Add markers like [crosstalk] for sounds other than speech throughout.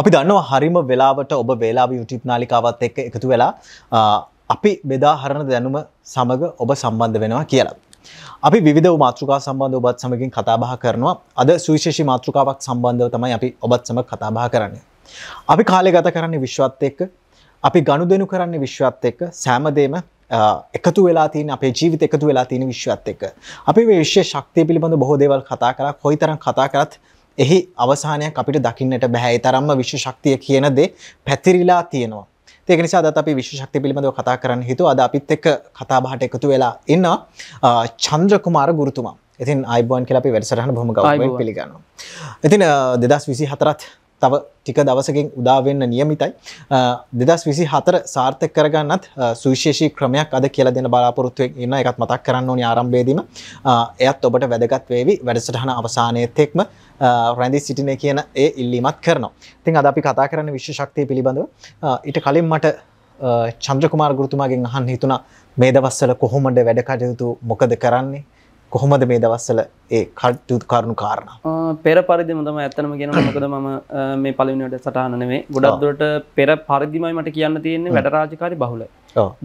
අපි දන්නවා හරිම වෙලාවට ඔබ වේලාව YouTube නාලිකාවත් එක්ක එකතු වෙලා අපි බෙදා හරන දැනුම සමග ඔබ සම්බන්ධ වෙනවා කියලා. අපි විවිධ මාතෘකා සම්බන්ධ ඔබත් සමගින් කතාබහ කරනවා. අද සුවිශේෂී මාතෘකාවක් සම්බන්ධව තමයි අපි ඔබත් සමග කතාබහ කරන්නේ. අපි කාලය ගත කරන්නේ විශ්වත් එක්ක, අපි ගනුදෙනු කරන්නේ විශ්වත් එක්ක, සෑම එකතු වෙලා තියෙන අපේ ජීවිත එකතු වෙලා තියෙන විශ්වත් එක්ක. අපි මේ විශ්ව ශක්තිය පිළිබඳ බොහෝ දේවල් කතා කරා, කොයිතරම් කතා කරත් එහි අවසානයක් අපිට දකින්නට බැහැ තරම්ම විශ්ව ශක්තිය කියන දේ පැතිරිලා තියෙනවා. ඒක නිසා අදත් අපි විශ්ව ශක්තිය පිළිබඳව කතා කරන්න හිතුව අද අපිත් එක්ක කතා බහට එකතු වෙලා ඉන්න චන්ද්‍ර කුමාර ගුරුතුමා. ඉතින් අයිබෝන් කියලා අපි වැඩසටහන බොහොම ගෞරවයෙන් පිළිගන්නවා. ඉතින් 2024ත් තව ටික දවසකින් උදාවෙන්න නියමිතයි දෙදස් විසි හතර සාර්ථක කරගන්නත් සුවිශේෂී ක්‍රමයක් අද කියල දෙන බලාපොරොත්තුවෙන් ඉන්න එකත් මතක් කරන්න ඕනි ආරම්භේදීම එයත් ඔබට වැදගත් වේවි වැඩසටහන අවසානයත්තෙක්ම රැඳදි සිටින කියන ඒ ඉල්ලිමත් කරනවා තින් අද අපි කතා කරන්න විශ්ෂක්තිය පිළිබඳව ඉට කලින් මට චන්ද්‍රකුමාර ගෘතුමාගෙන් අහන් හිතුනා මේ දවස්සල කොහොමට වැඩ කටයුතු මොකද කරන්නේ කොහොමද මේ දවස්සල ඒ කට්ටු කරුණු කාරණ පෙර පරිදිම තම ඇත්තනම ගෙන මකද ම මේ පලිනට සටහනනේ ගොඩක්දුරට පෙර පරිදිමයි මට කියන්න තියෙන්නේ වැඩරාජකාරි බහුල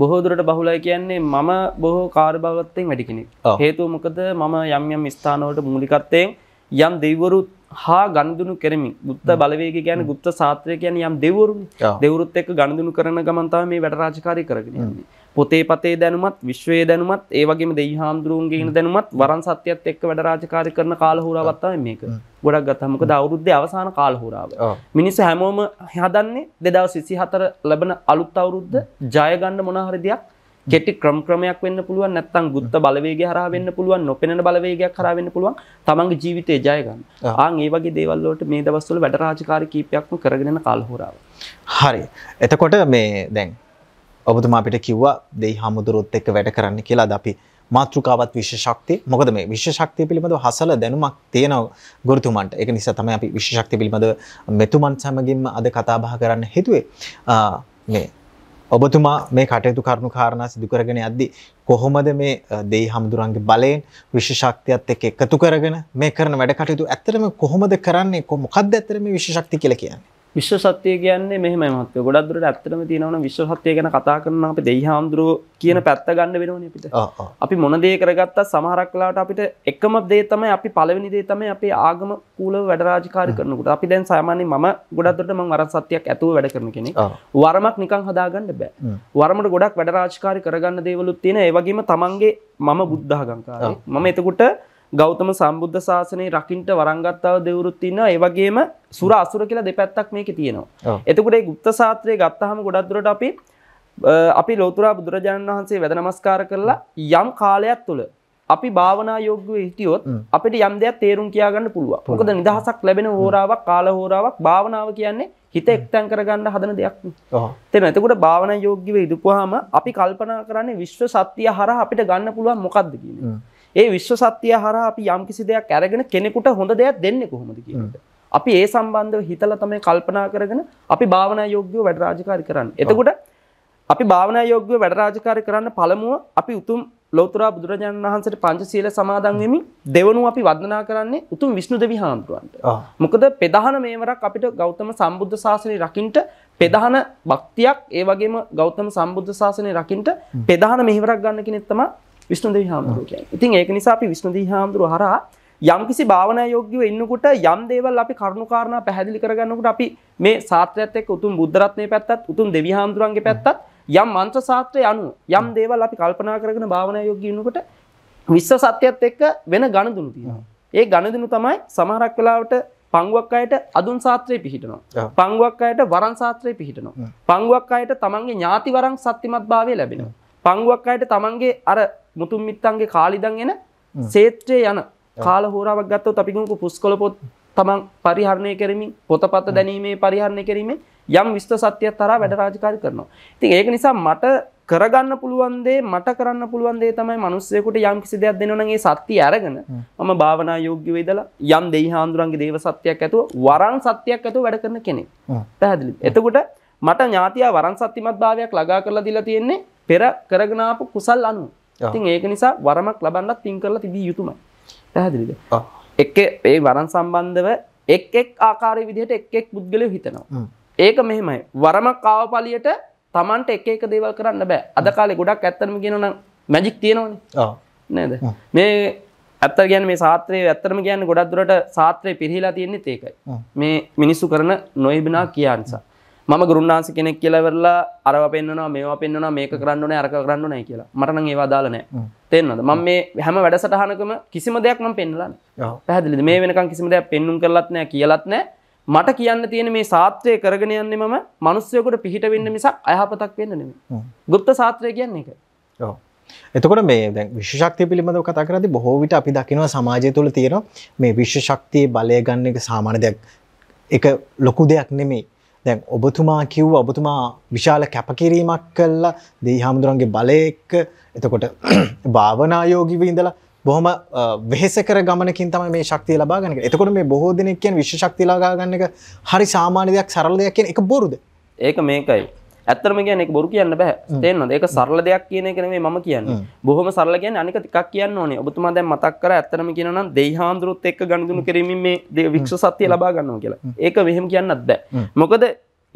බොහෝදුරට බහුලයි කියන්නේ මම බොහෝ කාර්භාවත්තයෙන් වැඩිකෙනෙ හේතුව මොකද මම යම් යම් ස්ථානවලට මූලිකත්තයෙන් යම් දෙවරු හා ගණදුනු කරමින් ගුත්ත බලවේග කියන ගුත්ත සාත්‍රය කියන යම් දෙවරුන් දෙවරුත් එක් ගණදුනු කරන ගමන්තාව මේ වැඩරාජකාරය කරගෙන යන්නේ පොතේ පතේ දැනුමත් විශ්වය දැනුමත් ඒවගේ දෙ හාමුදුරුවන්ගේ දැනුමත් වරන් සත්‍යයත් එක් වැඩ රාජකාරය කරන කාලහුරාවත්තා මේක ගොඩක් ගත්තමක දවරුද්ධ අවසාන කාලහුරාව මිනිස හැමෝම හදන්නේ දෙදව සිසි හතර ලබන අලුත් අවුරුද්ධ ජයගන්න මොනහරි දෙයක් කෙටි ක්‍රම් ක්‍රමයක් වෙන්න පුළුවන් නැත්තම් ගුත්ත බලවේගය හරහා වෙන්න පුළුවන් නොපෙනෙන බලවේගයක් හරහා වෙන්න පුළුවන් තමන්ගේ ජීවිතේ ජය ගන්න. ආන් ඒ වගේ දේවල් වලට මේ දවස්වල වැඩ රාජකාරී කීපයක්ම කරගෙන යන කාලහුරාව. හරි. එතකොට මේ දැන් ඔබතුමා අපිට කිව්වා දෙයි හමුදුරුවොත් එක්ක වැඩ කරන්න කියලා අද අපි මාතෘකාවත් විශේෂක්තිය මොකද මේ විශේෂක්තිය පිළිබඳව හසල දැනුමක් තියෙන ගුරුතුමන්ට ඒක නිසා තමයි අපි විශේෂක්තිය පිළිබඳව මෙතුමන් සමගින්ම අද කතා බහ කරන්න හේතුවේ මේ ඔබතුමා මේ කටයුතු කරුණු කාරණා සිදු කරගෙන යද්දී කොහොමද මේ දෙයි හමුදුරන්ගේ බලයෙන් විශේෂක්තියත් එක්ක එකතු කරගෙන මේ කරන වැඩ කටයුතු ඇත්තටම කොහොමද කරන්නේ මොකක්ද ඇත්තට මේ විශේෂක්තිය කියලා කියන්නේ විශ්ව සත්‍යය කියන්නේ මෙහම මත් ගොඩක්දුරට ඇත්තම තියෙනවන විශ්ව සත්‍යය ගැන කතා කරන අප දෙයි හාමුදුරුව කියන පැත්ත ගන්න වෙනවන අපිට අපි මොනදේ කරගත්තා සමහරක්ලාට අපිට එකම දේ තමයි අපි පලවෙනි දේ තමයි අපේ ආගම කූල වැඩරාජකාර කරනකට අපි දැන් සාමාන්‍ය ම ගොඩක්දට ම වර සත්‍යයක් ඇතුව වැඩ කරන කෙනෙ වරමක් නිකං හදාගන්න බෑ වරමට ගොඩක් වැඩරාජකාරි කරගන්න දේවලුත් තියෙන ඒවගේම තමන්ගේ මම බුද්ධාගංකාර මම එතකුට ගෞතම සම්බුද්ධ ශාසනයේ රකින්ට වරංගත්තාව දෙවුරුත් ඉන්නවා. ඒ වගේම සුර අසුර කියලා දෙපැත්තක් මේකේ තියෙනවා. එතකොට මේ গুপ্ত ශාත්‍රය ගත්තාම ගොඩක් දුරට අපි අපි ලෝතුරා බුදුරජාණන් වහන්සේ වැඳ නමස්කාර කරලා යම් කාලයක් තුළ අපි භාවනා යෝග්‍යව හිටියොත් අපිට යම් දෙයක් තේරුම් කියාගන්න පුළුවන්. මොකද නිදහසක් ලැබෙන හෝරාවක් කාල හෝරාවක් භාවනාව කියන්නේ හිත එක්තැන් කරගන්න හදන දෙයක්. එතන එතකොට භාවනා යෝග්‍යව ඉදපුවාම අපි කල්පනා කරන්නේ විශ්ව සත්‍ය හරහා අපිට ගන්න පුළුවන් මොකද්ද කියන්නේ. ඒ විශ්ව සත්‍යය හරහා අපි යම්කිසි දෙයක් අරගෙන කෙනෙකුට හොඳ දෙයක් දෙන්නේ කොහොමද කියන එක. අපි ඒ සම්බන්ධව හිතලා තමයි කල්පනා කරගෙන අපි භාවනා යෝග්‍යව වැඩ රාජකාරී කරන්නේ. එතකොට අපි භාවනා යෝග්‍යව වැඩ රාජකාරී කරන්න පළමුව අපි උතුම් ලෞතුරා බුදුරජාණන් වහන්සේට පංචශීල සමාදන් වෙමින් දෙවණු අපි වන්දනා කරන්නේ උතුම් විෂ්ණු දෙවි හාමුදුරන්ට. මොකද ප්‍රධාන මේවරක් අපිට ගෞතම සම්බුද්ධ ශාසනය රකින්ට ප්‍රධාන භක්තියක් ඒ වගේම ගෞතම සම්බුද්ධ ශාසනය රකින්ට ප්‍රධාන මෙහෙවරක් ගන්න කෙනෙක් තමයි විස්තුන්දේ හාමුදුරුව කියන්නේ. ඉතින් ඒක නිසා අපි විස්තුන්දේ හාමුදුරුව හරහා යම් කිසි භාවනා යෝග්‍යව ඉන්නකොට යම් දේවල් අපි කරුණු කාරණා පැහැදිලි කරගන්නකොට අපි මේ සාත්‍රයත් එක්ක උතුම් බුද්ධ රත්නයේ පැත්තත් උතුම් දෙවි හාමුදුරන්ගේ පැත්තත් යම් මන්ත්‍ර සාත්‍රය අනුව යම් දේවල් අපි කල්පනා කරගෙන භාවනා යෝග්‍යව ඉන්නකොට විශ්ව සත්‍යයත් එක්ක වෙන ගණදුණු තියෙනවා. ඒ ගණදුණු තමයි සමහරක් වෙලාවට පංගුවක් අයට අදුන් සාත්‍රයේ පිහිටනවා. පංගුවක් අයට වරන් සාත්‍රයේ පිහිටනවා. පංගුවක් අයට තමන්ගේ ඥාති වරන් සත්‍යමත් භාවය ලැබෙනවා. පංගුවක් අයට තමන්ගේ අර මුතුන් මිත්තන්ගේ කාලිදන් එන සේත්‍රය යන කාල හෝරාවක් ගත්තව අපිකුණකු පුස්කොල පොත් තමන් පරිහරණය කරමින් පොතපත දැනීමේ පරිහරණය කිරීමේ යම් විස්ත සත්‍යයක් තරා වැඩ රාජකාරි කරනවා. ඉතින් ඒක නිසා මට කරගන්න පුළුවන් දේ මට කරන්න පුළුවන් දේ තමයි මිනිස්සෙකුට යම් කිසි දෙයක් දෙනවා නම් ඒ සත්‍ය අරගෙන මම භාවනා යෝග්‍ය වෙදලා යම් දෙයි හාඳුරන්ගේ දේව සත්‍යයක් ඇතුව වරන් සත්‍යයක් ඇතුව වැඩ කරන කෙනෙක්. පැහැදිලිද? එතකොට මට ඥාතියා වරන් සත්‍යමත් භාවයක් ළඟා කරලා දීලා තියෙන්නේ පෙර කරගනාපු කුසල් අනු ඉතින් ඒක නිසා වරමක් ලබන්නත් තින් කරලා තිබිය යුතුමයි පැහැදිලිද එක් ඒ වරන් සම්බන්ධව එක් එක් ආකාරය විදිහට එක් එක් පුද්ගලය හිතනවා ඒක මෙහෙමයි වරමක් කාවපලියට තමන්ට එක එක දේවල් කරන්න බෑ අද කාලෙ ගොඩක් ඇත්තරම කියනන මැජික් තියෙනවනේ නේද මේ ඇත්තර ගැන මේ සාත්‍රයේ ඇත්තරම ගැන්න ගොඩක් දුරට සාත්‍රය පිරිහිලා තියෙන්නේ ඒකයි මේ මිනිස්සු කරන නොයිබිනා කියා නිසා මම ගුරුන්නාන්ස කෙනෙක් කියලවෙරලා අරව පෙන්න්නවා මේවා පෙන්න්නවා මේක කරන්නන අරක කරන්න නෑ කියලා මටන ඒවා දාලනෑ තෙන්නද මම මේ හැම වැඩ සටහනකම කිසිම දෙයක් ම පෙන්ලන්න පැහදිලි මේ වෙනකම් කිසිම දෙයක් පෙන්නුම් කරලත්නෑ කියලත්නෑ මට කියන්න තියෙන මේ සාත්‍රය කරගෙන යන්න මම මනුස්්‍යයකට පිහිට වෙන්න මිසක් අයහපතක් වෙන්න නෙම ගුප්ත සාත්‍රය කියන්නේ එක එතකොට මේ දැ විශ්ෂක්තිය පිළිබඳව කතාකරද බොහෝ විට අපි දකිනවා සමාජය තුළ තියෙන මේ විශ්ෂක්තිය බලය ගන්න එක සාමාන දෙයක් එක ලොකු දෙයක් නෙමේ දැන් ඔබතුමා කිව්ව ඔබතුමා විශාල කැපකිරීමක් කල්ලා දී හාමුදුරන්ගේ බලයෙක්ක එතකොට [clears throat] භාවනායෝගිව ඉඳලා බොහොම වෙහෙසකර ගමනකින් තම මේ ශක්තිය ලබාගනක එතකොට මේ බොහෝ දෙනෙක් කියෙන් විශ්ෂක්ති ලගාගන්න එක හරි සාමාන්‍ය දෙයක් සරල දෙයක් කියෙන් එක බොරුද ඒක මේකයි ඇත්තරම කියන එක බොරු කියන්න බෑ තේන්නොද ඒක සරල දෙයක් කියන එක නෙමෙයි මම කියන්නේ බොහොම සරල කියන්නේ අනික ටිකක් කියන්න ඕනේ ඔබතුමා දැන් මතක් කර ඇත්තරම කියනවා නම් දෙයිහාඳුරුත් එක්ක ගනුදෙනු කිරීමෙන් මේ වික්ෂ සත්‍ය ලබා ගන්නවා කියලා ඒක මෙහෙම කියන්නත් බෑ මොකද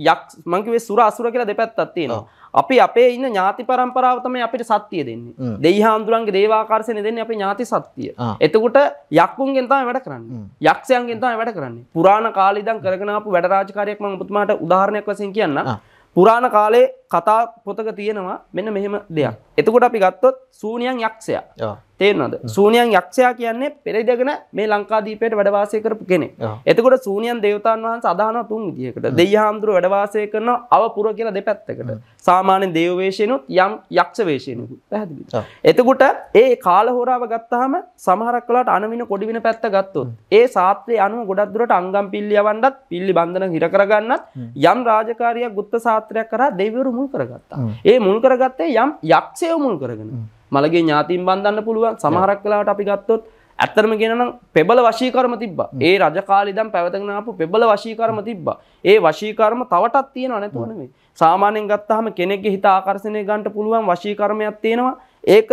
යක් මංකිවේ සුර අසුර කියලා දෙපැත්තක් තියෙනවා. අපි අපේ ඉන්න ඥාති පරම්පරාව තමයි අපිට සත්‍ය දෙන්නේ. දෙයිහාඳුරන්ගේ දේවාකර්ෂණය දෙන්නේ අපේ ඥාති සත්‍ය. එතකොට යක්කුන්ගෙන් තමයි වැඩ කරන්නේ. යක්ෂයන්ගෙන් තමයි වැඩ කරන්නේ. පුරාණ කාලේ ඉඳන් කරගෙන ආපු වැඩ රාජකාරියක් මම ඔබතුමාට උදාහරණයක් වශයෙන් කියන්නම්. පුරාණ කාලේ කතා පොතක තියෙනවා මෙන්න මෙහෙම දෙයක් එතකොට අපි ගත්තොත් සූනියන් යක්ෂයා තේනද සූනියන් යක්ෂයා කියන්නේ පෙරදගෙන මේ ලංකාදීපයට වැඩවාසය කරපු කෙනෙ එතකොට සූනියන් දෙවතන් වහන්ස අදාන තුන් දිියකට දෙය හාමුදුර වැඩවාසය කරන අවපුර කියලා දෙපැත්තකට සාමාන්‍යෙන් දේවවේශයනුත් යම් යක්ෂවේශයනකු පැහැදිලි එතකොට ඒ කාල හෝරාව ගත්තහම සමහරක් කලාට අනවින කොඩිවින පැත්ත ගත්තුත් ඒ සාත්‍රය අනුව ගොඩක්දුරට අංගම් පිල්ලියවන්ඩත් පිල්ලි බඳන හිරකරගන්නත් යම් රාජකාරයක් ගුත්ත සාත්‍රයක් කර දෙවරුම මුල් කරගත්තා. ඒ මුල් කරගත්තේ යම් යක්ෂයෝ මුල් කරගෙන. මලගේ ඥාතින් බන්ධන්න පුළුවන් සමහරක් වෙලාවට අපි ගත්තොත් ඇත්තරම ගෙනනම් පෙබල වශීකරම තිබ්බ ඒ රජකාලිදම් පැවතගෙනපු පෙබල වශීකරම තිබ්බ ඒ වශීකරම තවටත් තියෙන අනැතුවනමේ සාමානෙන් ගත්තහම කෙනෙක් හිත ආකර්ශනය ගන්ට පුළුවන් වශීකරමයක් තියෙනවා ඒක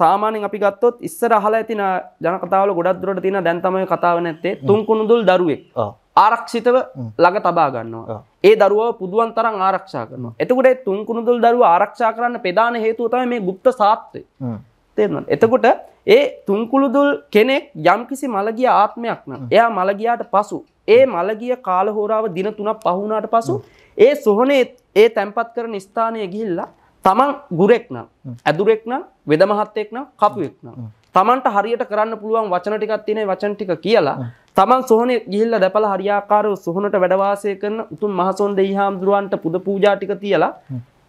සාමානෙන් අපි ගත්තොත් ඉස්සර හලා ඇතින ජනකතාවල ගොඩක් දුරට තියෙන දැන්තමය කතාව නැත්තේ තුන්කුණුදුල් දරුවෙක් ආරක්ෂිතව ළඟ තබා ගන්නවා ඒ දරුව පුදුවන් තරන් ආරක්ෂා කරනවා එතකොට තුන්කුණුදුල් දරුව ආරක්ෂා කරන්න ප්‍රධාන හේතුව තමයි මේ গুপ্ত සාත්‍රය තේරෙනවා එතකොට ඒ තුන්කුළුදුල් කෙනෙක් යම්කිසි මළගිය ආත්මයක් නම් එයා මළගියාට පසු ඒ මළගිය කාලහෝරාව දින තුනක් පහුණාට පසු ඒ සොහනේ ඒ තැන්පත් කරන ස්ථානය ගිහිල්ලා තමන් ගුරෙක් නම් ඇදුරෙක් නම් වෙද මහත්තයෙක් නම් කපුවෙක් නම් තමන්ට හරියට කරන්න පුළුවන් වචන ටිකක් තියෙන වචන ටික කියලා තමන් සොහනේ ගිහිල්ල දැපල හරියාකාර සොහනට වැඩවාසය කරන උතුන් මහසොන් දෙහි හාමුදුරුවන්ට පුද පූජාටික තියලා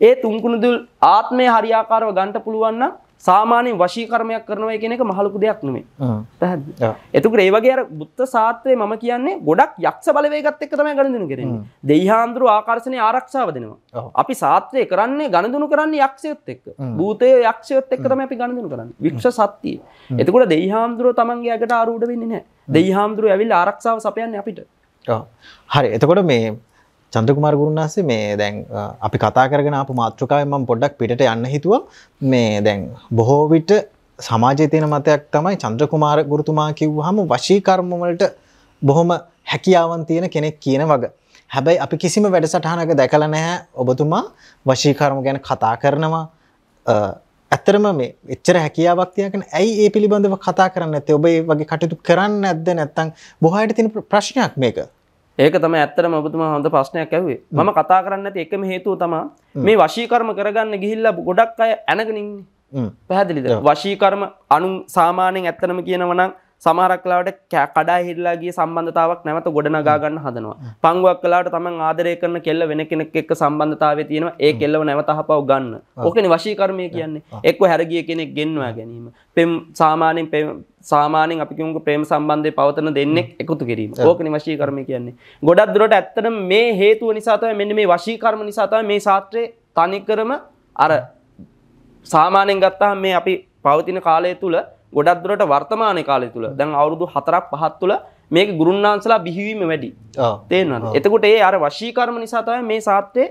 ඒ තුන්කුණුදුල් ආත්මය හරියාකාරව ගන්ට පුළුවන්න සාමාන්‍යයෙන් වශී කර්මයක් කරනවා කියන එක මහලුකු දෙයක් නෙමෙයි. පැහැදිලි. එතකොට ඒ වගේ අර බුද්ධ ශාස්ත්‍රයේ මම කියන්නේ ගොඩක් යක්ෂ බලවේගත් එක්ක තමයි ගණඳුණු කරන්නේ. දෙයිහාඳුරු ආකර්ෂණය ආරක්ෂාව දෙනවා. අපි ශාස්ත්‍රය කරන්නේ ගණඳුණු කරන්නේ යක්ෂයොත් එක්ක. භූතය යක්ෂයොත් එක්ක තමයි අපි ගණඳුණු කරන්නේ. වික්ෂ සත්‍යය. එතකොට දෙයිහාඳුරු තමන්ගේ ඇඟට ආරූඪ වෙන්නේ නැහැ. දෙයිහාඳුරු ඇවිල්ලා ආරක්ෂාව සපයන්නේ අපිට. හරි. එතකොට මේ චන්ද්‍රකුමාර ගුරුන්නාසේ මේ දැන් අපි කතා කරගෙන අප මාතෘකාවෙන් මම පොඩ්ඩක් පිටට යන්න හිතුවා මේ දැන් බොහෝ විට සමාජයේ තියෙන මතයක් තමයි චන්ද්‍රකුමාර ගුරුතුමා කිව්වහම වශී කර්ම වලට බොහොම හැකියාවන් තියෙන කෙනෙක් කියන වගේ හැබැයි අපි කිසිම වැඩසටහනක දැකලා නැහැ ඔබතුමා වශී කර්ම ගැන කතා කරනවා ඇත්තරම මේ එච්චර හැකියාවක් තියාගෙන ඇයි ඒ පිළිබඳව කතා කරන්නේ නැත්තේ ඔබ ඒ වගේ කටයුතු කරන්නේ නැද්ද නැත්නම් බොහෝ අයට තියෙන ප්‍රශ්නයක් මේක ඒක තම ඇත්තටම ඔබතුමා හොඳ ප්‍රශ්නයක් ඇහුවේ. මම කතා කරන්න ඇති එකම හේතුව තමයි මේ වශීකර්ම කරගන්න ගිහිල්ලා ගොඩක් අය ඇනගෙන ඉන්නේ. පැහැදිලිද? වශීකර්ම අනුන් සාමාන්‍යයෙන් ඇත්තටම කියනවා නම් සමාරක්ලාවට කඩා හිල්ලාගේ සම්බන්ධතාවක් නැවත ගොඩනගාගන්න හදනවා පංගුවක් කලාට තමන් ආදරය කරන කෙල්ල වෙන කෙනෙක් එක්ක සම්බන්ධතාව තියෙන ඒ කෙල්ලව නැවතහපව ගන්න ඕකන වශීකර්මය කියන්නේ එක්ව හැරගිය කෙනෙක් ගෙන්වා ගැනීම පෙම් සාමානෙන් පෙම සාමානෙන් අපිකුන්ග ප්‍රේම සම්බන්ධය පවතන දෙන්නෙක් එකතු කිරීම ඕකන වශී කරම කියන්නේ ගොඩක් දුරට ඇත්තන මේ හේතුව නිසාතව මෙන්න මේ වශී කර්ම නිසාතව මේ සාත්‍රය තනිකරම අර සාමානෙන් ගත්තා මේ අපි පවතින කාලය තුළ ගොඩක් දුරට වර්තමාන කාලය තුළ දැන් අවුරුදු හතරක් පහත් තුළ මේක ගුරුන්නාන්සලා බිහිවීම වැඩි තේනවා එතකොට ඒ අර වශීකර්ම නිසා තමයි මේ සාත්‍යය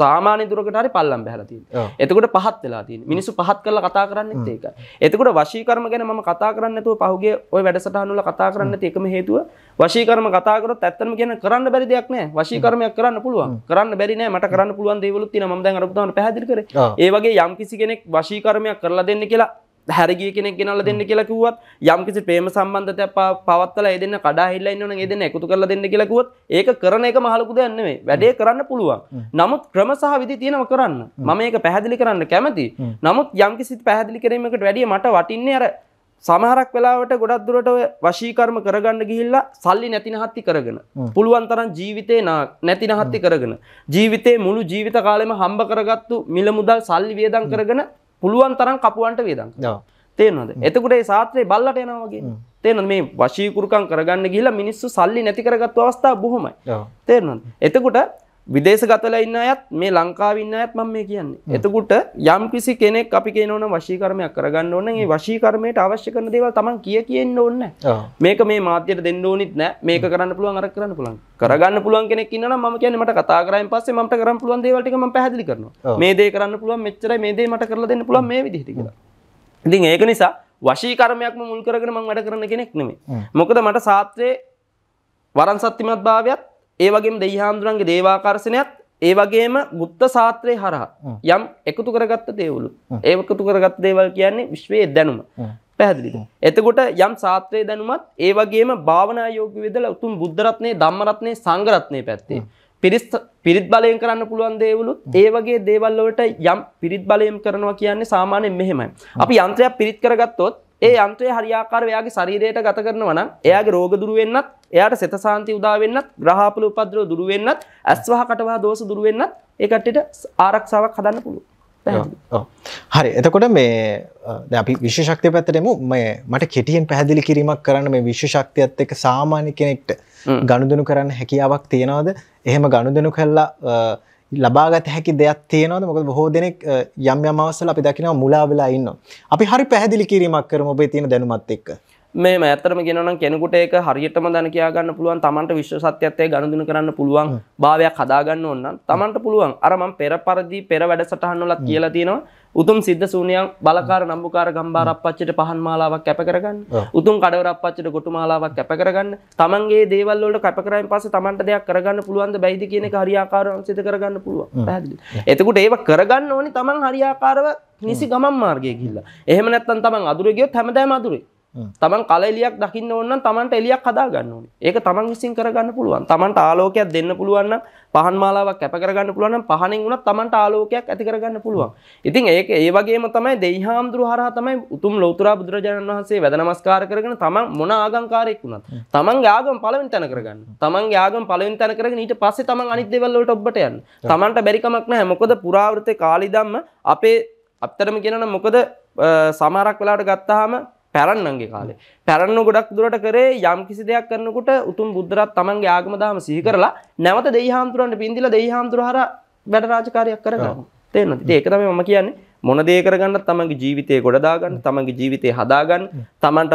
සාමාන්‍ය දුරකට හරි පල්ලම් බැහැලා තියෙන්නේ. එතකොට පහත් වෙලා තියෙන්නේ. මිනිස්සු පහත් කරලා කතා කරන්නේත් ඒකයි. එතකොට වශීකර්ම ගැන මම කතා කරන්නේ නැතුව පහුගිය ওই වැඩසටහන වල කතා කරන්න නැති එකම හේතුව වශීකර්ම කතා කරොත් ඇත්තම කියන කරන්න බැරි දෙයක් නෑ. වශීකර්මයක් කරන්න පුළුවන්. කරන්න බැරි නෑ. මට කරන්න පුළුවන් දේවලුත් තියෙනවා. මම දැන් අර පුතාන්ට පැහැදිලි කරේ. ඒ වගේ යම් කිසි කෙනෙක් වශීකර්මයක් කරලා දෙන්න කියලා හැරගිය කෙනෙක් ගෙනල්ලා දෙන්න කියලා කිව්වත් යම්කිසි ප්‍රේම සම්බන්ධතයක් පවත්වලා ඒ දෙන්න කඩා හිල්ලා ඉන්නවනම් ඒ දෙන්න එකතු කරලා දෙන්න කියලා කිව්වොත් ඒක කරන එක මහ ලොකු දෙයක් නෙමෙයි. වැඩේ කරන්න පුළුවන්. නමුත් ක්‍රම සහ විදි තියෙනව කරන්න. මම මේක පැහැදිලි කරන්න කැමති. නමුත් යම්කිසි පැහැදිලි කිරීමකට වැඩිය මට වටින්නේ අර සමහරක් වෙලාවට ගොඩක් දුරට වශීකර්ම කරගන්න ගිහිල්ලා සල්ලි නැති නහත්ති කරගෙන පුළුවන් තරම් ජීවිතේ නැති නහත්ති කරගෙන ජීවිතේ මුළු ජීවිත කාලෙම හම්බ කරගත්තු මිල මුදල් සල්ලි වියදම් කරගෙන පුළුවන් තරම් කපුවන්ට වේදන් තේනොද එතකට සාත්‍රය බල්ලට යනවගේ තේන මේ වශීකරකන් කරගන්න ගිලා මිනිස්සු සල්ලි නැති කරගත් අවස්ථා බොහොමයි තේරනොද එතකොට විදේශ ගතල ඉන්න අයත් මේ ලංකාවන්න අයත් මම මේ කියන්නේ එතකුට යම් කිසි කෙනෙක් අපි කියනවන වශීකරමයක් කරගන්න ඕන්න ඒ වශීකරමයට අවශ්‍ය කරන දේවල් තමන් කිය කියන්න ඕන්න මේක මේ මාතයට දෙන්න ඕනිත් නෑ මේක කරන්න පුළුවන් අර කරන්න පුළන් කරගන්න පුළුවන් කෙනෙක් න්න ම කියනට කතාරයන් පස්සේ මට කරම් පුලන් දේවල්ටම පැදිලි කරන මේ දේ කරන්න පුළුවන් මෙච්චර මේ දේ මට කරලා දෙන්න පුළන් මේ විදිහිට කියලා ඉතින් ඒක නිසා වශීකරමයක්ම මුල් කරගෙන මං වැඩ කරන කෙනෙක් නෙමේ මොකද මට සාත්‍රයේ වරන් සත්තිමත් භාවයක් ඒ වගේම දෙයිහාමුදුරන්ගේ දේවාකර්ශනයත් ඒ වගේම ගුප්ත සාත්‍රය හරහා යම් එකතු කරගත්ත දේවලු ඒකතු කරගත් දේවල් කියන්නේ විශ්වයේ දැනුම පැහැදිලිද. එතකොට යම් සාත්‍රයේ දැනුමත් ඒ වගේම භාවනා යෝග විදලා උතුම් බුද්ධරත්නය ධම්මරත්නය සංගරත්නය පැත්තේ. පිරිස් පිරිත් බලයෙන් කරන්න පුළුවන් දේවලුත් ඒ වගේ දේවල් වලට යම් පිරිත් බලයෙන් කරනවා කියන්නේ සාමාන්‍යයෙන් මෙහෙමයි. අපි යන්ත්‍රයක් පිරිත් කරගත්තොත් ඒ යන්ත්‍රය හරියාකාරව එයාගේ ශරීරයට ගත කරනවා නම් එයාගේ රෝග දුරු වෙන්නත් එයාට සෙත සාන්ති උදා වෙන්නත් ග්‍රහපල උපද්‍රව දුරු වෙන්නත් ඇස්වහ කටවහ දෝෂ දුරු වෙන්නත් ඒ කට්ටියට ආරක්ෂාවක් හදන්න පුළුවන්. හරි එතකොට මේ අපි විශෂක්තිය පැත්තරෙමු මේ මට කෙටියෙන් පැහැදිලි කිරීමක් කරන්න මේ විශ්ෂක්තියත් එක සාමාන්‍ය කෙනෙක්ට ගණුදනු කරන්න හැකියාවක් තියෙනවද එහෙම ගණුදනු කල්ලා ලබාගත හැකි දෙයක් තියෙනවද මොකද බොහෝ දෙනෙක් යම් යම් අවස්ථල අපි දකිනවා මුලා වෙලා ඉන්නවා. අපි හරි පැහැදිලි කිරීමක් කරමු ඔබේ තියෙන දැනුමත් එක්ක. මේ ඇතරම ගෙනනම් කෙනෙකුට ඒක හරියටම දැන කියයාගන්න පුළුවන් තමන්ට විශ්ව සත්‍යත්වය ගණඳන කරන්න පුළුවන් භාවයක් හදාගන්න ඔන්න තමන්ට පුළුවන් අරමන් පෙර පරදි පෙර වැඩ සටහන්නුලත් කියලා තියෙනවා උතුම් සිද්ධ සූනියන් බලකාර නම්බුකාර ගම්බාරප්පච්චට පහන් මාලාවක් කැප කරගන්න උතුම් කඩවරප්පච්චට ගොටු මාලාවක් කැප කරගන්න තමන්ගේ දේවල් වලට කැප කරයින් පස්සේ තමන්ට දෙයක් කරගන්න පුළුවන්ද බැයිද කියන එක හරියාකාරව සිත කරගන්න පුළුවන් පැහැදිලි එතකොට ඒව කරගන්න ඕනි තමන් හරියාකාරව නිසි ගමන් මාර්ගය ගිහිල්ලා එහෙම නැත්නම් තමන් අදුරේ ගියොත් හැමදාම අදුරේ තමන් කලෙලියක් දකින්න ඕන්න තමන්ට එලියක් හදා ගන්න ඕනේ. ඒක තමන් විසින් කරගන්න පුළුවන්. තමන්ට ආලෝකයක් දෙන්න පුළුවන් නම් පහන් මාලාවක් කැප කරගන්න පුළුවන් නම් පහනෙන් උනත් තමන්ට ආලෝකයක් ඇති කරගන්න පුළුවන්. ඉතින් ඒක ඒ වගේම තමයි දෙයිහාම්දුරු හරහා තමයි උතුම් ලෞතර බුදුරජාණන් වහන්සේ වැඳ නමස්කාර කරගෙන තමන් මොන ආගම්කාරයෙක් වුණත් තමන්ගේ ආගම පළවෙනි තැන කරගන්න. තමන්ගේ ආගම පළවෙනි තැන කරගෙන ඊට පස්සේ තමන් අනිත් දේවල් වලට ඔබට යන්න. තමන්ට බැරි කමක් නැහැ. මොකද පුරාවෘතේ කාලිදම්ම අපේ අපතරම කියනනම් මොකද සමහරක් වෙලාවට ගත්තාම පැරන්නගේ කාලේ පැරන්න ගොඩක් දුරට කරේ යම් කිසි දෙයක් කරනකොට උතුම් බුද්ධරත් තමන්ගේ ආගමදාම සිහි කරලා නැවත දෙයි හාමුදුරන්ට පින්දිල දෙයි හාමුදුර හර වැඩ රාජකාරයක් කරගන්න තේරෙනවද ඒක තමයි මම කියන්නේ මොන දේ කරගන්නත් තමන්ගේ ජීවිතය ගොඩදාගන්න තමන්ගේ ජීවිතය හදාගන්න තමන්ට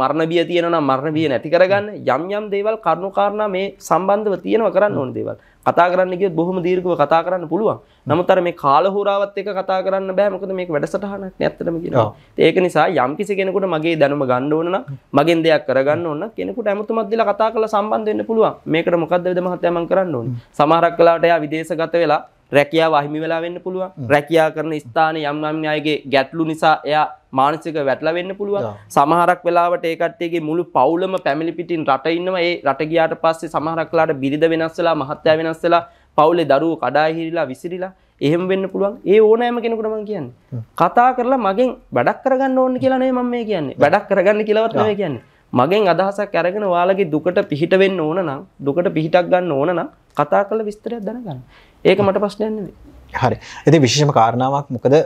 මරණ බිය තියෙනවා මරණ බිය නැති කරගන්න යම් යම් දේවල් කරුණු කාරණා මේ සම්බන්ධව තියෙනවා කරන්න ඕන දේවල් කතා කරන්න ගියොත් බොහොම දීර්ඝව කතා කරන්න පුළුවන් නමුත් අර මේ කාල හෝරාවත් එක්ක කතා කරන්න බෑ මොකද මේක වැඩසටහනක් නේ ඇත්තටම කියනවා ඒක නිසා යම් කිසි කෙනෙකුට මගේ දැනුම ගන්න ඕන නම් මගෙන් දෙයක් කරගන්න ඕන කෙනෙකුට ඇමතුමක් දීලා කතා කරලා සම්බන්ධ වෙන්න පුළුවන් මේකට මොකද්ද මහත්තයා මම කරන්න ඕනේ සමහරක් වෙලාවට එයා විදේශගත වෙලා රැකියාව අහිමි වෙලා වෙන්න පුළුවන් රැකියා කරන ස්ථාන යම් යම් අයගේ ගැටලු නිසා එයා මානසික වැටලා වෙන්න පුළුවන් සමහරක් වෙලාවට ඒ කට්ටියගේ මුළු පවුලම පැමිණි පිටින් රට ඉන්නවා ඒ රට ගියාට පස්සේ සමහරක් වෙලාට බිරිඳ වෙනස් වෙලා මහත්තයා වෙනස් වෙලා පවුලේ දරුවෝ කඩා හිරිලා විසිරිලා එහෙම වෙන්න පුළුවන් ඒ ඕනෑම කෙනෙකුට මම කියන්නේ කතා කරලා මගෙන් වැඩක් කරගන්න ඕන කියලා නෙවෙයි මම මේ කියන්නේ වැඩක් කරගන්න කියලාවත් නෙවෙයි කියන්නේ මගෙන් අදහසක් අරගෙන ඔයාලගේ දුකට පිහිට වෙන්න ඕන නම් දුකට පිහිටක් ගන්න ඕන නම් කතා කළ විස්තරයක් දැනගන්න. ඒක මට ප්‍රශ්නයක් නෙවෙයි. හරි. ඉතින් විශේෂම කාරණාවක් මොකද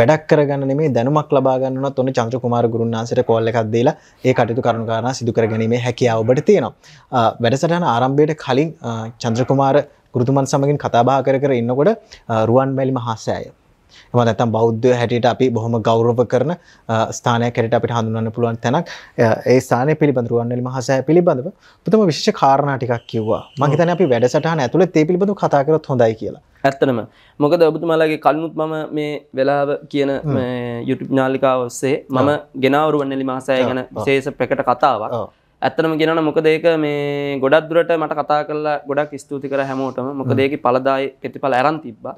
වැඩක් කරගන්න නෙමේ දැනුමක් ලබා ගන්න උනත් ඔන්න චන්ද්‍ර කුමාර ගුරුන්නාන්සේට කෝල් එකක් දීලා ඒ කටයුතු කරන කාරණා සිදු කර ගැනීමේ හැකියාව ඔබට තියෙනවා. වැඩසටහන ආරම්භයට කලින් චන්ද්‍ර කුමාර ගුරුතුමන් සමගින් කතා බහ කර කර ඉන්නකොට රුවන්මැලි මහසෑය එම නැත්තම් බෞද්ධය හැටියට අපි බොහොම ගෞරව කරන ස්ථානයක් හැටියට අපිට හඳුන්වන්න පුළුවන් තැනක් ඒ ස්ථානය පිළිබඳ රුවන්වැලි මහසෑය පිළිබඳව පුතම විශේෂ කාරණා ටිකක් කිව්වා මම හිතන්නේ අපි වැඩසටහන ඇතුළේ ඒ පිළිබඳව කතා කරොත් හොඳයි කියලා ඇත්තනම මොකද ඔබතුමාලාගේ කල්නුත් මම මේ වෙලාව කියන යුටු නාලිකා ඔස්සේ මම ගෙනවරුවන්නෙලි මහසෑය ගැන විශේෂ ප්‍රකට කතාවක් ඇත්තනම කියෙනන මොකද ඒක මේ ගොඩක් දුරට මට කතා කරලා ගොඩක් ස්තුති කර හැමෝටම මොක දෙක පලදායි ප්‍රතිඵල ඇරන් තිබ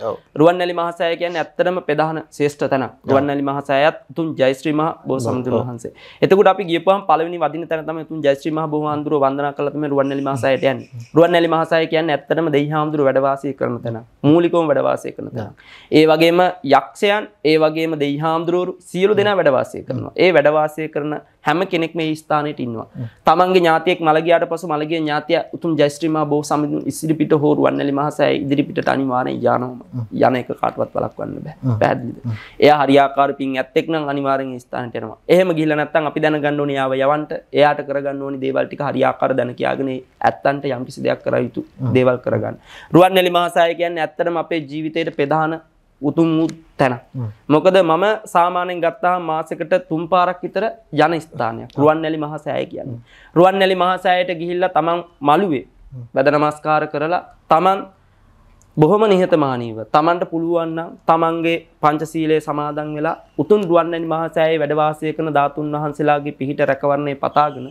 රුවන් ඇලි මහසය කියන් ඇත්තරම ප්‍රධාන ශේෂ්ඨ තැන ගුවන් ඇලි මහසයත් තුන් ජයිස්ත්‍රීම බෝ සමුදුර වහන්සේ එතකට අපි ගේප පලනි වදි තැනම තුන් ජයිස්ත්‍රීම බහන්දුර වන්දන කලම රුවන් ඇලි මහසයට යන් රුවන් ඇලි මහසය කියන් ඇත්තරම දෙහාමුදුර වැඩවාසය කරන තැන මූලිකෝම් වැඩවාසය කරන තැන ඒ වගේම යක්ෂයන් ඒ වගේම දෙහාමුදුරුවරු සියලු දෙනා වැඩවාසය කරනවා ඒ වැඩවාසය කරන හැම කෙනෙක් මේ ස්ථානයට ඉන්නවා තමන්ගේ ඥාතියෙක් මළගියට පසු මළගේ ඥාතිය උතුම් ජයස්ත්‍රීමා බෝ සමිඳුන් ඉදිරිපිට හෝරුවන්නලි මහසෑය ඉදිරිපිට අනිවාර්යෙන් යනවම යන එක කාටවත් වළක්වන්න බෑ පැහැදිලිද එයා හරියාකාර පින් ඇත්තෙක් නම් අනිවාර්යෙන් ස්ථානයට යනවා එහෙම ගිහිල්ලා නැත්නම් අපි දැනගන්න ඕනේ යාව යවන්ට එයාට කරගන්න ඕනේ දේවල් ටික හරියාකාර දැන කියාගෙන ඇත්තන්ට යම්කිසි දෙයක් කර යුතු දේවල් කරගන්න රුවන්වැලි මහසෑය කියන්නේ ඇත්තටම අපේ ජීවිතයේ ප්‍රධාන උතුම් තැන. මොකද මම සාමානයෙන් ගත්තා මාසකට තුන් පාරක් විතර යන ස්ථානයක් රුවන් ඇලි මහසෑය කියන්නේ. රුවන් ඇලි මහසෑයට ගිහිල්ලා තමන් මළුවේ වැද නමස්කාර කරලා තමන් බොහොම නිහතමානීව තමන්ට පුළුවන් නම් තමන්ගේ පංචශීලයේ සමාදන් වෙලා උතුම් රුවන්වැලි මහසෑයේ වැඩවාසය කරන ධාතුන් වහන්සේලාගේ පිහිට රැකවරණේ පතාගෙන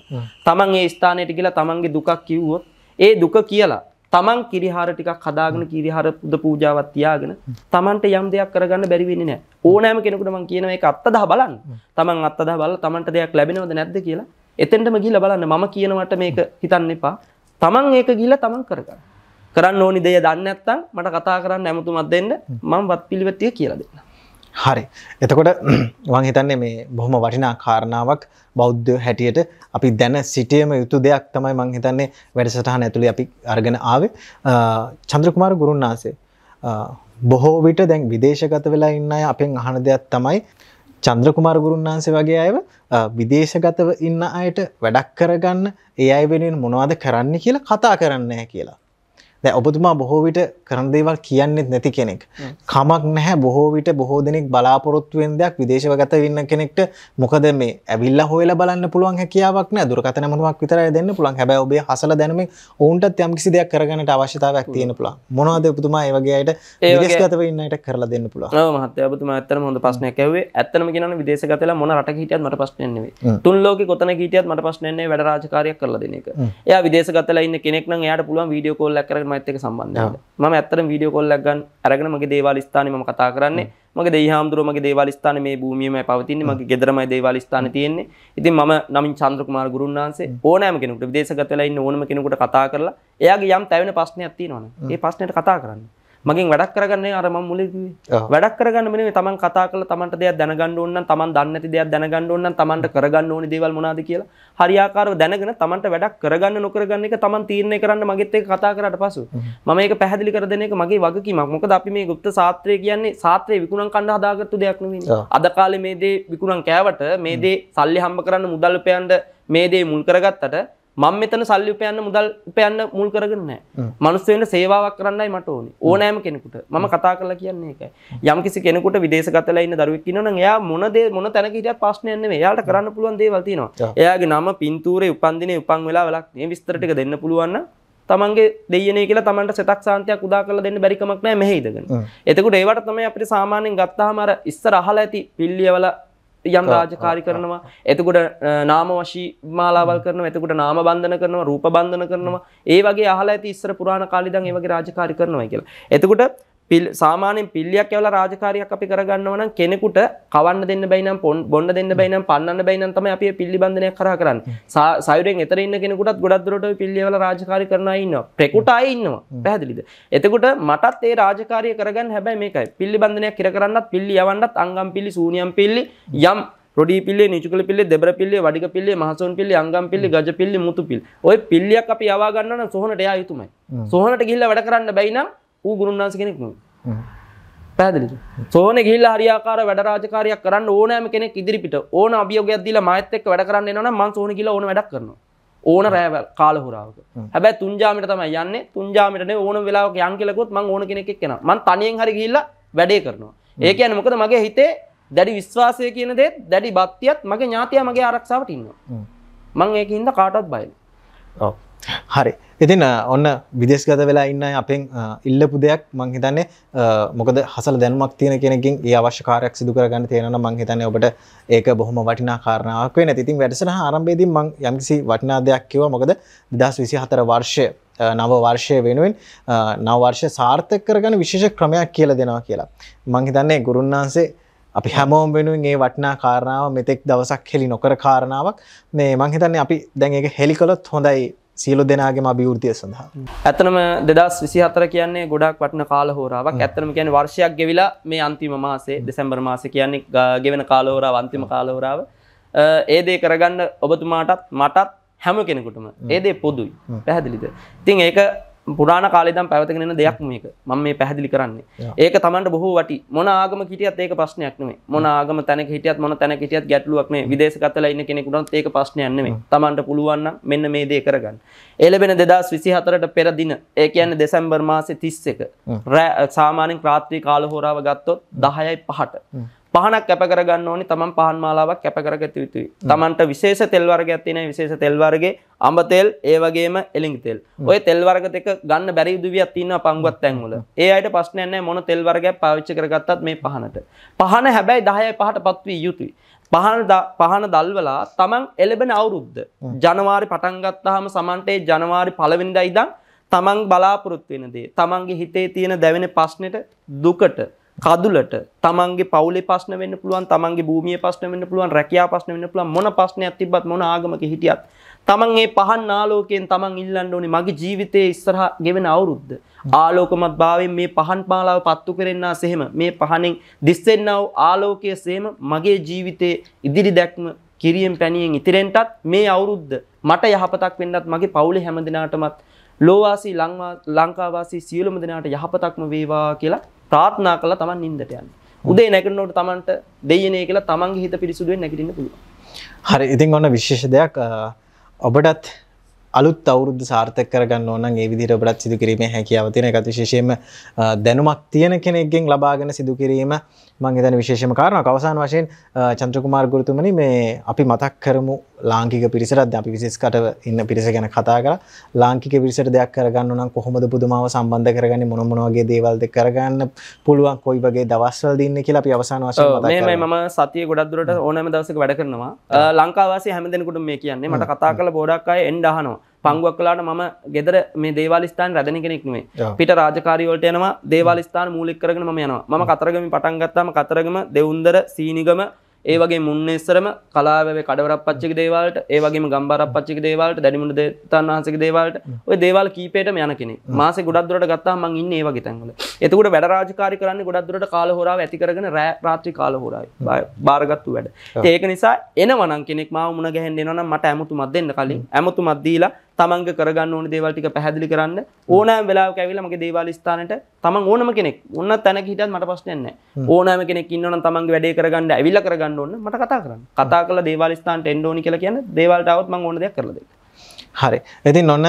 තමන් ඒ ස්ථානයට ගිහිලා තමන්ගේ දුකක් කිව්වොත් ඒ දුක කියලා තමන් කිරිහාර ටිකක් හදාගෙන කිරිහාර පුද පූජාවත් තියාගෙන තමන්ට යම් දෙයක් කරගන්න බැරි වෙන්නේ නැහැ. ඕනෑම කෙනෙකුට මම කියන එක අත්තදා බලන්න. තමන් අත්තදා බලලා තමන්ට දෙයක් ලැබෙනවද නැද්ද කියලා එතෙන්ටම ගිහිල්ලා බලන්න. මම කියනවට මේක හිතන්න එපා. තමන් ඒක ගිහිල්ලා තමන් කරගන්න. කරන්න ඕනි දෙය දන්නේ නැත්නම් මට කතා කරන්න ඇමතුමක් දෙන්න. මම වත් පිළිවෙතිය කියලා දෙන්නම්. හරි එතකොට වන් [clears throat] හිතන්නේ මේ බොහොම වටිනා කාරණාවක් බෞද්ධ හැටියට අපි දැන සිටියම යුතු දෙයක් තමයි මං හිතන්නේ වැඩසටහන ඇතුළේ අපි අරගෙන ආවේ චන්ද්‍රකුමාර ගුරුන් වහන්සේ බොහෝ විට දැන් විදේශගත වෙලා ඉන්න අය අපෙන් අහන දෙයක් තමයි චන්ද්‍රකුමාර ගුරුන් වහන්සේ වගේ අයව විදේශගතව ඉන්න අයට වැඩක් කරගන්න ඒ අය වෙනුවෙන් මොනවද කරන්න කියලා කතා කරන්නේ නැහැ කියලා. දැ ඔබතුමා බොහෝ විට කරන්දේවල් කියන්නෙත් නැති කෙනෙක්. කමක් නැහැ බොහෝ විට බොහෝ දෙනෙක් බලාපොරොත්තුවෙන් දෙයක් විදේශවගත වෙන්න කෙනෙක්ට මොකද මේ ඇවිල්ල හොල බලන්න පුළුවන් හැකියාවක් දුරකතන මනුවක් විතර දෙන්න පුළන් හැබැ ඔබේ හසල දැනම ඔවන්ට යම්කිසි දෙයක් කරගන්නට අවශ්‍යතාවයක් තියෙන පුළා මොනවාද පුතුමා ඒවගේයට ඒගස්ගතව ඉන්නට කරලා දෙන්න පුළුව මහත්‍යපතුම ඇත්තර හොඳ පස්නය කැවේ ඇත්තම කියෙන විදේශගතලා මොන රට හිටියත් මට පස්නන්නේ තුන් ලෝක කොතන හිටියත් මට පස්නන්නේ වැඩ රාජකාරයක් කරලා දෙන එක ය විදේශගතලා ඉන්න කෙනෙක් යාට පුළුවන් වීඩියෝ කොල්ලක් කරන මත්තක සම්බන්ධ ම ඇත්තර විඩිය කොල්ලක්ගන් අරගෙන මගේ දේවල් ස්ථානම කතා කරන්නේ මගේ දේහාමුදුරුවමගේ දේවල් ස්ථාන මේ භූමියම පවතින්නේ මගේ ගෙදරමයි දේවල් ස්ථාන තියෙන්නේ ඉතින් මම නමින් චන්ද්‍රකුමාර ගුරුන්වහන්සේ ඕනෑම කෙනෙකුට විදේශගත වෙලා ඉන්න ඕනම කෙනෙකුට කතා කරලා එයාගේ යම් තැවෙන ප්‍රශ්නයක් තියෙනවනේ ඒ ප්‍රශ්නෙට කතා කරන්න මගින් වැඩක් කරගන්නේ අරම මුලකිවේ වැඩක් කරගන්න මෙනේ තමන් කතා කළ තමන්ට දෙයක් දැනගන්න ඕන නම් තමන් දන්නේ නැති දෙයක් දැනගන්න ඕන නම් තමන්ට කරගන්න ඕනේ දේවල් මොනවාද කියලා හරියාකාරව දැනගෙන තමන්ට වැඩක් කරගන්න නොකරගන්න එක තමන් තීරණය කරන්න මගෙත් එක්ක කතා කරාට පසු මම මේක පැහැදිලි කර දෙන එක මගේ වගකීමක් මොකද අපි මේ গুপ্ত ශාස්ත්‍රය කියන්නේ ශාස්ත්‍රය විකුණන් කන්න හදාගත්තු දෙයක් නෙවෙයි අද කාලේ මේ දේ විකුණන් කෑවට මේ දේ සල්ලි හම්බ කරන්න මුදල් උපයන්න මේ දේ මුල් කරගත්තට මම මෙතන සල්ලි උපයන්න මුදල් උපයන්න මුල් කරගෙන නැහැ. මිනිස්සුන්ට සේවාවක් කරන්නයි මට ඕනේ. ඕනෑම කෙනෙකුට. මම කතා කරලා කියන්නේ ඒකයි. යම්කිසි කෙනෙකුට විදේශගතලා ඉන්න දරුවෙක් ඉන්නවනම් එයා මොන දේ මොන තැනක හිටියත් ප්‍රශ්නයක් නෙමෙයි. එයාට කරන්න පුළුවන් දේවල් තියෙනවා. එයාගේ නම පින්තූරේ උපන් දිනේ උපන් වෙලා වලක් මේ විස්තර ටික දෙන්න පුළුවන් නම් තමන්ගේ දෙයනේ කියලා තමන්ට සෙතක් සාන්තියක් උදා කරලා දෙන්න බැරි කමක් නැහැ මෙහෙ ඉඳගෙන. එතකොට ඒවට තමයි අපිට සාමාන්‍යයෙන් ගත්තාම අර ඉස්සර අහලා ඇති පිල්ලියවල යම් රාජකාරි කරනවා එතකොට නාම වශී මාලාවල් කරන එතකොට නාම බන්ධන කරනවා රූප බන්ධන කරනවා ඒ වගේ අහලා ඇති ඉස්සර පුරාණ කාලේ ඉඳන් ඒ වගේ රාජකාරි කරනවා කියලා. එතකොට පිල් සාමානෙන් පිල්ලියක් ඇවල රාජකාරයක් අපි කරගන්නවනම් කෙනෙකුට කවන්න දෙන්න බයිනම් පොන් බොන්න දෙන්න බයිනම් පන්න බයිනම් තම අප පිල්ලිබඳනයක් කර කරන්න සයුරෙන් එතර ඉන්න කෙනෙකුටත් ගොඩත්දුරට පිල්ලියවල රාජකාරි කරන ඉන්න ප්‍රෙකුට අයින්නවා පැහදිලිද එතකොට මටත් ඒ රාජකාරය කරගන්න හැබැයි මේකයි පිල්ලිබඳනයක් කර කරන්නත් පිල්ලි යවන්නත් අංගම් පිල්ලි සූනියම් පිල්ලි යම් ොඩි පිල්ලේ නිචුකල පිල්ලේ දෙබර පිල්ලේ වඩික පිල්ලේ මහසොන් පිල්ලි අංගම් පිල්ලි ගජ පිල්ලි මුතු පිල් ඔය පිල්ලියක් අපි යවාගන්න සොහනට එයා යුතුමයි සොහනට ගිල්ල වැඩ කරන්න බැයිනම් ඌ ගුරුන්නාස කෙනෙක් නෙවෙයි. පැහැදිලිද? සෝනේ ගිහිල්ලා හරියාකාර වැඩ රාජකාරියක් කරන්න ඕනෑම කෙනෙක් ඉදිරිපිට ඕන අභියෝගයක් දීලා මායත් එක්ක වැඩ කරන්න එනවනම් මං සෝනේ ගිහිල්ලා ඕන වැඩක් කරනවා. ඕන රෑ කාල හුරාවක. හැබැයි තුන්ජාමිට තමයි යන්නේ. තුන්ජාමිට නේ ඕන වෙලාවක යන් කියලා කිව්වොත් මං ඕන කෙනෙක් එක්ක යනවා. මං තනියෙන් හරි ගිහිල්ලා වැඩේ කරනවා. ඒ කියන්නේ මොකද මගේ හිතේ දැඩි විශ්වාසය කියන දේත් දැඩි බත්තියත් මගේ ඥාතියා මගේ ආරක්ෂාවට ඉන්නවා. මං ඒකින්ද කාටවත් බයයි. ඔව්. හරි ඉතින් ඔන්න විදේශගත වෙලා ඉන්න අපෙන් ඉල්ලපු දෙයක් මං හිතන්නේ මොකද හසල දැනුමක් තියෙන කෙනකින් ඒ අවශ්‍ය කාර්යයක් සිදු කරගන්න තියෙනවා මං හිතන්නේ ඔබට ඒක බොහොම වටිනා කාරණාවක් වෙන. ඉතින් වැඩසටහන ආරම්භයේදී මං යම්කිසි වටිනා දෙයක් කිව්වා. මොකද 2024 වර්ෂය නව වර්ෂය වෙනුවෙන් නව වර්ෂය සාර්ථක කරගන්න විශේෂ ක්‍රමයක් කියලා දෙනවා කියලා. මං හිතන්නේ ගුරුන් වහන්සේ අපි හැමෝම් වෙනුවෙන් ඒ වටනා කාරණාව මෙතෙක් දවසක් හෙලි නොකර කාරණාවක් මේ මං හිතන්නේ අපි දැන් ඒක හෙලි කළොත් හොඳයි සියලු දෙනාගේම අභිවෘතිය සඳහා. ඇතනම දෙදස් විසි හතර කියන්නේ ගොඩක් වටන කාල හෝරාවක් ඇත්තනම කියන වර්ෂයක් ගෙවිලා මේ අන්තිම මාසේ දෙසැම්බර් මාස කියන්නේ ගෙවෙන කාලෝරාව අන්තිම කාලෝරාව ඒදේ කරගන්න ඔබතුමාටත් මටත් හැම කෙනෙකුටම ඒදේ පොදුයි පැහැදිලිද. තින් ඒක පුරාණ කාලෙදම් පැවතගෙන දෙයක් මේක මම මේ පැහැදිලි කරන්නේ ඒක තමන්ට බොහෝ වටි මොන ආගම හිටියත් ඒක ප්‍රශ්නයක් නෙමෙයි මොන ආගම තැනක හිටියත් මොන තැනක හිටියත් ගැටලුවක් නෙමෙයි විදේශගතලා ඉන්න කෙනෙකුට ඒක ප්‍රශ්නයක් නෙමෙයි තමන්ට පුළුවන් නම් මෙන්න මේ දේ කරගන්න ඒ ලැබෙන 2024ට පෙර දින ඒ කියන්නේ දෙසැම්බර් මාසේ 31 සාමාන්‍යයෙන් රාත්‍රී කාල හෝරාව ගත්තොත් 10යි 5ට පහනක් කැප කරගන්න ඕනි තමන් පහන් මාලාවක් කැප කරගත යුතුයි. තමන්ට විශේෂ තෙල් වර්ගයක් තියෙනවා විශේෂ තෙල් වර්ගේ අඹ තෙල් ඒ වගේම එළඟ තෙල්. ওই තෙල් වර්ග දෙක ගන්න බැරි දුවියක් තියෙනවා පංගුවත් තැන්වල. ඒ අයට ප්‍රශ්නයක් නැහැ මොන තෙල් වර්ගයක් පාවිච්චි කරගත්තත් මේ පහනට. පහන හැබැයි 10යි 5ටපත් විය යුතුයි. පහන පහන දල්වලා තමන් එළබෙන අවුරුද්ද ජනවාරි පටන් ගත්තාම සමන්ට ජනවාරි පළවෙනිදා ඉඳන් තමන් බලාපොරොත්තු වෙන දේ තමන්ගේ හිතේ තියෙන දැවෙන ප්‍රශ්නෙට දුකට කදුලට තමන්ගේ පවුලේ ප්‍රශ්න වෙන්න පුළුවන් තමන්ගේ භූමියේ ප්‍රශ්න වෙන්න පුළුවන් රැකියාව ප්‍රශ්න වෙන්න පුළුවන් මොන ප්‍රශ්නයක් තිබ්බත් මොන ආගමක හිටියත් තමන් මේ පහන් ආලෝකයෙන් තමන් ඉල්ලන්න ඕනේ මගේ ජීවිතයේ ඉස්සරහා ගෙවෙන අවුරුද්ද ආලෝකමත් භාවයෙන් මේ පහන් පාලාව පත්තු කරෙන්නා සෙහෙම මේ පහනෙන් දිස්සෙන්නව ආලෝකයේ සෙහෙම මගේ ජීවිතයේ ඉදිරි දැක්ම කිරියෙන් පැණියෙන් ඉතිරෙන්ටත් මේ අවුරුද්ද මට යහපතක් වෙන්නත් මගේ පවුලේ හැම දිනාටමත් ලෝවාසී ලංකාවාසී සියලුම දෙනාට යහපතක්ම වේවා කියලා ප්‍රාර්ථනා කළා තමන් නිින්දට යන්න. උදේ නැගිටිනකොට තමන්ට දෙයියනේ කියලා තමන්ගේ හිත පිරිසුදු වෙන්න නැගිටින්න පුළුවන්. හරි ඉතින් ඔන්න විශේෂ දෙයක් ඔබටත් අලුත් අවුරුද්ද සාර්ථක කරගන්න ඕන නම් ඒ විදිහට ඔබටත් සිදු කිරීමේ හැකියාව තියෙන එකත් විශේෂයෙන්ම දැනුමක් තියෙන කෙනෙක්ගෙන් ලබාගෙන සිදු කිරීම මං එතන විශේෂම කාරණ අවසාන් වශයෙන් චන්ත්‍රකුමාර් ගුරුතුමනි මේ අපි මතක් කරමු ලාංකික පිරිසරත් අපි විශේෂකට ඉන්න පිරිස ගැන කතා කර ලාංකික පිරිසට දෙයක් කරගන්න නම් කොහොමද පුදුමාව සම්බන්ධ කරගන්න මොනොමනවගේ දේවල්ද කරගන්න පුළුවන් කොයි වගේ දවස්වල් දින්න කියලා අපි අවසාන වශයෙන් මම සතිය ගොඩක්දුරට ඕනෑම දවසක වැඩ කරනවා ලංකාවාසි හැමදෙනකුට මේ කියන්නේ මට කතා කළ බෝඩක් අය එන්ඩහනවා පංගුවක් කලාට මම ගෙදර මේ දේවාලස්ථාන රැදන කෙනෙක්නේ පිට රාජකාරීවලට යනවා දේවාලස්ථාන මූලික් කරගෙන ම යනවා ම කතරගම පටන්ගත්තම කතරගම දෙවුන්දර සීනිගම ඒ වගේ මුන්නේස්සරම කලාවේ කඩවරක් පච්චික දේවල්ට ඒ වගේ ගම්බරක් පච්චික දේවල්ට දැනිමුණ දෙතන් වහන්සක දේවල්ට ඔය දේවල් කීපේට යන කෙනෙ මාස ගොඩදුරට ගත්තා මං ඉන්න ඒ වගේ තැන්වල එතකට වැඩ රාජකාරි කරන්න ගොඩදුරට කාලහොරාව ඇතිකරගෙන රෑ රාත්‍රි කාලහොරයි බාරගත්තු වැඩ ඒක නිසා එන වනන් කෙනෙක් මාව මුණ ගැහෙන් දෙනනම් මට ඇමතු මත් දෙන්න කලින් ඇමතු මත්දීලා තමන්ග කරගන්න ඕන දේවල් ටික පැහැදිලි කරන්න ඕනෑම වෙලාවක ඇවිල්ලා මගේ දේවාල ස්ථානට තමන් ඕනම කෙනෙක් ඕන තැනක හිටියත් මට ප්‍රශ්නයක් නැහැ ඕනෑම කෙනෙක් ඉන්නවනම් තමන්ගේ වැඩේ කරගන්න ඇවිල්ලා කරගන්න ඕන මට කතා කරන්න කතා කරලා දේවාල ස්ථානට එන්න ඕනි කියලා කියන්නේ දේවාලට આવොත් මම ඕන දෙයක් කරලා දෙයි හරි ඉතින් ඔන්න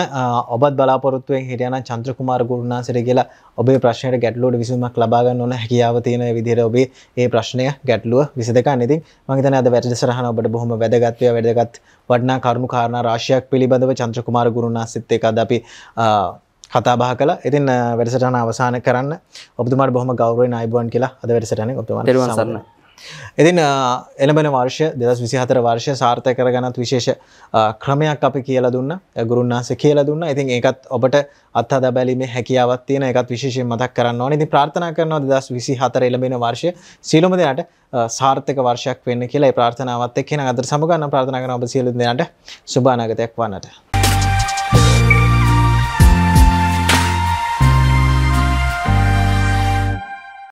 ඔබත් බලාපොරොත්තුවෙන් හිටියන චන්ද්‍රකුමාර ගුරුනාසිර කියලා ඔබේ ප්‍රශ්නයට ගැටලුවට විසඳුමක් ලබා ගන්න ඕන හැකියාව තියෙන විදිහට ඔබේ ඒ ප්‍රශ්නය ගැටලුව විසඳගන්න. ඉතින් මම හිතන්නේ අද වැඩසටහන ඔබට බොහොම වැදගත් වේවා වැඩගත් වටිනා කරුණු කාරණා රාශියක් පිළිබඳව චන්ද්‍රකුමාර ගුරුනාසිත් එක්ක අද අපි කතා බහ කළා. ඉතින් වැඩසටහන අවසන් කරන්න ඔබතුමාට බොහොම ගෞරවයෙන් ආයිබුවන් කියලා අද වැඩසටහනේ ඔබතුමාට ඉතින් එළඹෙන වර්ෂය දෙදස් විසිහතර වර්ෂය සාර්ථය කරගනත් විශේෂ ක්‍රමයක් අපි කියල දුන්න ගුරුන්නාස කියල දුන්න ඉතින් ඒකත් ඔබට අත්හ දැබැලීමේ හැකියාවත් තියෙන එකත් විශේෂෙන් මතක් කරන්න ඕන ඉති ප්‍රාර්ථනා කරනවා දෙදස් විසි හතර එළඹෙන වර්ෂය සීලුම දෙයට සාර්ථක වර්ෂයක් වෙන්න කියලා ප්‍රාර්ථනාවත් එක්කෙන අදර සමගන්න ප්‍රාථනා කරන ඔබ සියලු දෙනට සුභානගතයක් වන්නට